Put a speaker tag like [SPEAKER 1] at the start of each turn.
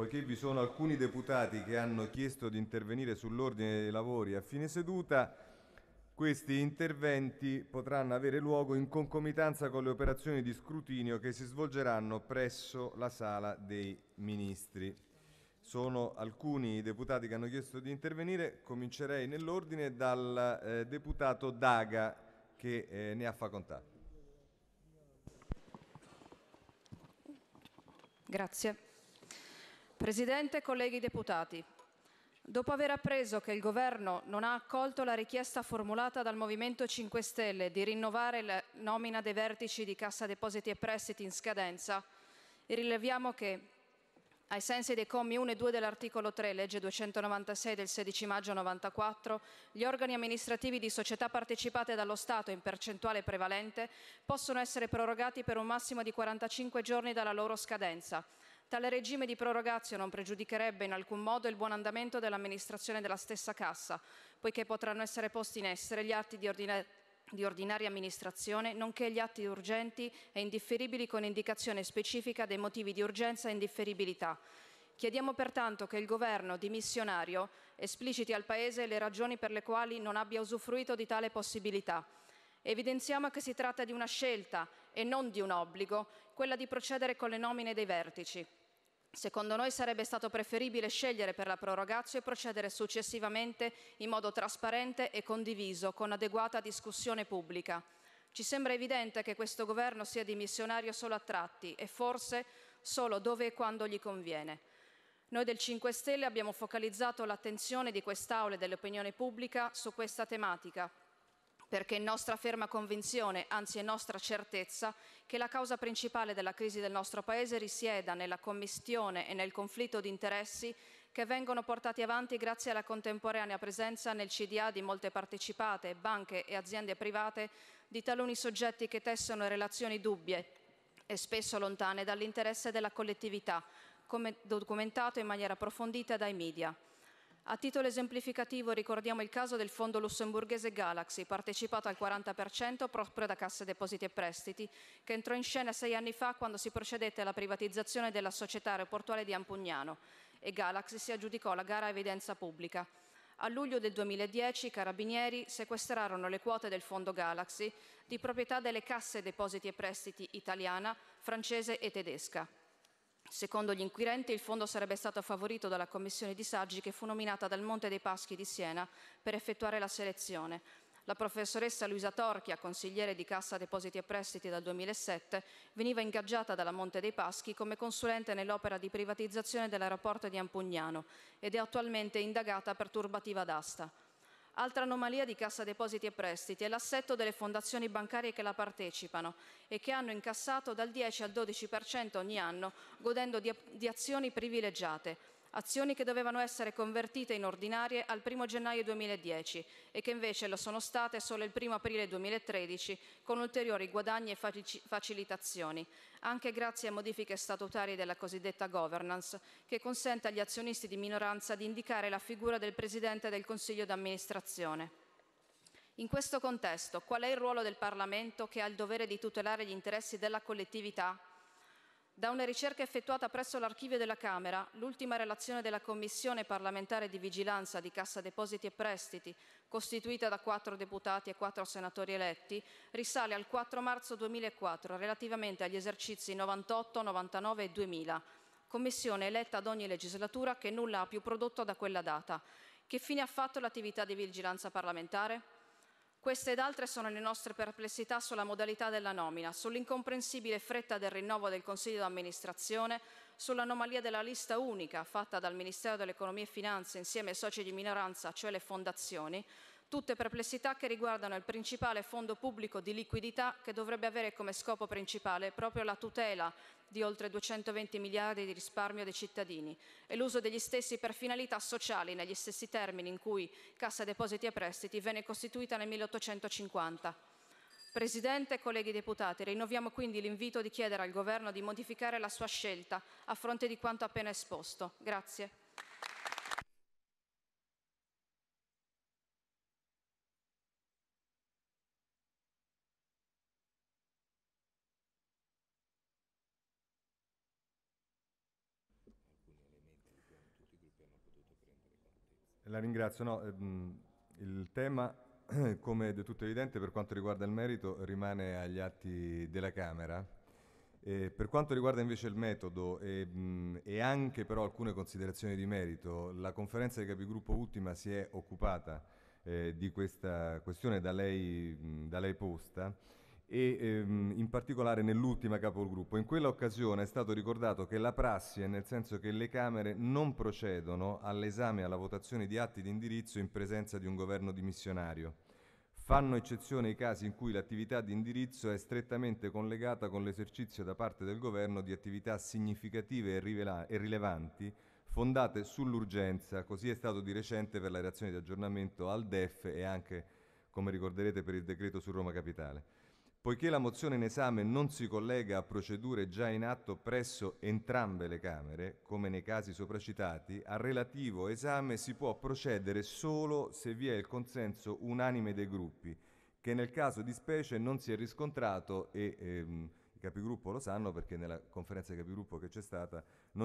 [SPEAKER 1] Poiché vi sono alcuni deputati che hanno chiesto di intervenire sull'ordine dei lavori a fine seduta, questi interventi potranno avere luogo in concomitanza con le operazioni di scrutinio che si svolgeranno presso la Sala dei Ministri. Sono alcuni i deputati che hanno chiesto di intervenire. Comincerei nell'ordine dal eh, deputato Daga che eh, ne ha facoltà.
[SPEAKER 2] Grazie. Presidente, colleghi deputati, dopo aver appreso che il Governo non ha accolto la richiesta formulata dal Movimento 5 Stelle di rinnovare la nomina dei vertici di Cassa Depositi e Prestiti in scadenza, rileviamo che, ai sensi dei commi 1 e 2 dell'articolo 3, legge 296 del 16 maggio 1994, gli organi amministrativi di società partecipate dallo Stato in percentuale prevalente possono essere prorogati per un massimo di 45 giorni dalla loro scadenza, Tale regime di prorogazio non pregiudicherebbe in alcun modo il buon andamento dell'amministrazione della stessa Cassa, poiché potranno essere posti in essere gli atti di ordine di ordinaria amministrazione, nonché gli atti urgenti e indifferibili con indicazione specifica dei motivi di urgenza e indifferibilità. Chiediamo pertanto che il governo dimissionario espliciti al Paese le ragioni per le quali non abbia usufruito di tale possibilità. Evidenziamo che si tratta di una scelta e non di un obbligo, quella di procedere con le nomine dei vertici. Secondo noi sarebbe stato preferibile scegliere per la prorogazio e procedere successivamente in modo trasparente e condiviso, con adeguata discussione pubblica. Ci sembra evidente che questo governo sia dimissionario solo a tratti e forse solo dove e quando gli conviene. Noi del 5 Stelle abbiamo focalizzato l'attenzione di quest'Aula e dell'opinione pubblica su questa tematica, perché è nostra ferma convinzione, anzi è nostra certezza, che la causa principale della crisi del nostro Paese risieda nella commistione e nel conflitto di interessi che vengono portati avanti grazie alla contemporanea presenza nel CDA di molte partecipate, banche e aziende private di taluni soggetti che tessono relazioni dubbie e spesso lontane dall'interesse della collettività, come documentato in maniera approfondita dai media. A titolo esemplificativo ricordiamo il caso del fondo lussemburghese Galaxy, partecipato al 40% proprio da Casse Depositi e Prestiti, che entrò in scena sei anni fa quando si procedette alla privatizzazione della società aeroportuale di Ampugnano e Galaxy si aggiudicò la gara a evidenza pubblica. A luglio del 2010 i carabinieri sequestrarono le quote del fondo Galaxy di proprietà delle casse depositi e prestiti italiana, francese e tedesca. Secondo gli inquirenti, il fondo sarebbe stato favorito dalla commissione di saggi che fu nominata dal Monte dei Paschi di Siena per effettuare la selezione. La professoressa Luisa Torchia, consigliere di Cassa Depositi e Prestiti dal 2007, veniva ingaggiata dalla Monte dei Paschi come consulente nell'opera di privatizzazione dell'aeroporto di Ampugnano ed è attualmente indagata per turbativa d'asta. Altra anomalia di Cassa Depositi e Prestiti è l'assetto delle fondazioni bancarie che la partecipano e che hanno incassato dal 10 al 12% ogni anno godendo di, di azioni privilegiate azioni che dovevano essere convertite in ordinarie al 1 gennaio 2010 e che invece lo sono state solo il 1 aprile 2013 con ulteriori guadagni e facilitazioni, anche grazie a modifiche statutarie della cosiddetta governance, che consente agli azionisti di minoranza di indicare la figura del Presidente del Consiglio d'amministrazione. In questo contesto, qual è il ruolo del Parlamento che ha il dovere di tutelare gli interessi della collettività da una ricerca effettuata presso l'archivio della Camera, l'ultima relazione della Commissione parlamentare di vigilanza di Cassa Depositi e Prestiti, costituita da quattro deputati e quattro senatori eletti, risale al 4 marzo 2004 relativamente agli esercizi 98, 99 e 2000, commissione eletta ad ogni legislatura che nulla ha più prodotto da quella data. Che fine ha fatto l'attività di vigilanza parlamentare? Queste ed altre sono le nostre perplessità sulla modalità della nomina, sull'incomprensibile fretta del rinnovo del Consiglio d'amministrazione, sull'anomalia della lista unica fatta dal Ministero dell'Economia e Finanze insieme ai soci di minoranza, cioè le fondazioni, tutte perplessità che riguardano il principale fondo pubblico di liquidità che dovrebbe avere come scopo principale proprio la tutela di oltre 220 miliardi di risparmio dei cittadini e l'uso degli stessi per finalità sociali negli stessi termini in cui Cassa Depositi e Prestiti venne costituita nel 1850. Presidente, colleghi deputati, rinnoviamo quindi l'invito di chiedere al Governo di modificare la sua scelta a fronte di quanto appena esposto. Grazie.
[SPEAKER 1] La ringrazio. No, ehm, il tema, come è tutto evidente, per quanto riguarda il merito, rimane agli atti della Camera. Eh, per quanto riguarda invece il metodo e, ehm, mh, e, anche però alcune considerazioni di merito, la conferenza dei capigruppo ultima si è occupata eh, di questa questione da lei, mh, da lei posta e ehm, in particolare nell'ultima capogruppo. In quella occasione è stato ricordato che la prassi è nel senso che le Camere non procedono all'esame e alla votazione di atti di indirizzo in presenza di un governo dimissionario. Fanno eccezione i casi in cui l'attività di indirizzo è strettamente collegata con l'esercizio da parte del governo di attività significative e, rivela- e rilevanti fondate sull'urgenza, così è stato di recente per la reazione di aggiornamento al DEF e anche, come ricorderete, per il decreto su Roma Capitale. Poiché la mozione in esame non si collega a procedure già in atto presso entrambe le Camere, come nei casi sopracitati, al relativo esame si può procedere solo se vi è il consenso unanime dei gruppi, che nel caso di specie non si è riscontrato e ehm, i capigruppo lo sanno perché nella conferenza dei capigruppo che c'è stata non